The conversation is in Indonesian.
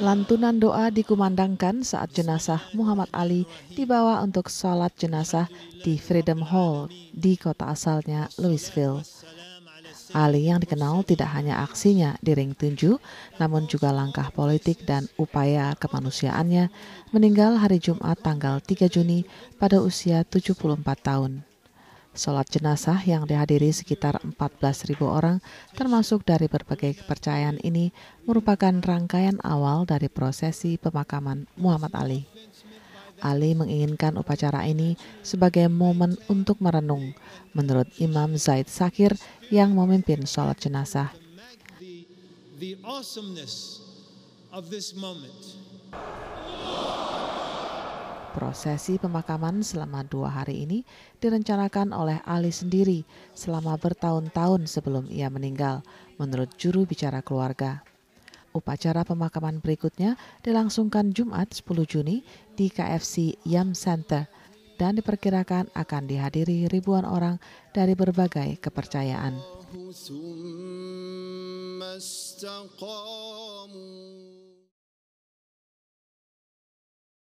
Lantunan doa dikumandangkan saat jenazah Muhammad Ali dibawa untuk sholat jenazah di Freedom Hall di kota asalnya Louisville. Ali yang dikenal tidak hanya aksinya di ring tinju, namun juga langkah politik dan upaya kemanusiaannya meninggal hari Jumat tanggal 3 Juni pada usia 74 tahun. Sholat jenazah yang dihadiri sekitar 14.000 orang termasuk dari berbagai kepercayaan ini merupakan rangkaian awal dari prosesi pemakaman Muhammad Ali. Ali menginginkan upacara ini sebagai momen untuk merenung, menurut Imam Zaid Sakir yang memimpin sholat jenazah. The awesomeness of this moment. Prosesi pemakaman selama dua hari ini direncanakan oleh Ali sendiri selama bertahun-tahun sebelum ia meninggal, menurut juru bicara keluarga. Upacara pemakaman berikutnya dilangsungkan Jumat 10 Juni di KFC Yam Center dan diperkirakan akan dihadiri ribuan orang dari berbagai kepercayaan.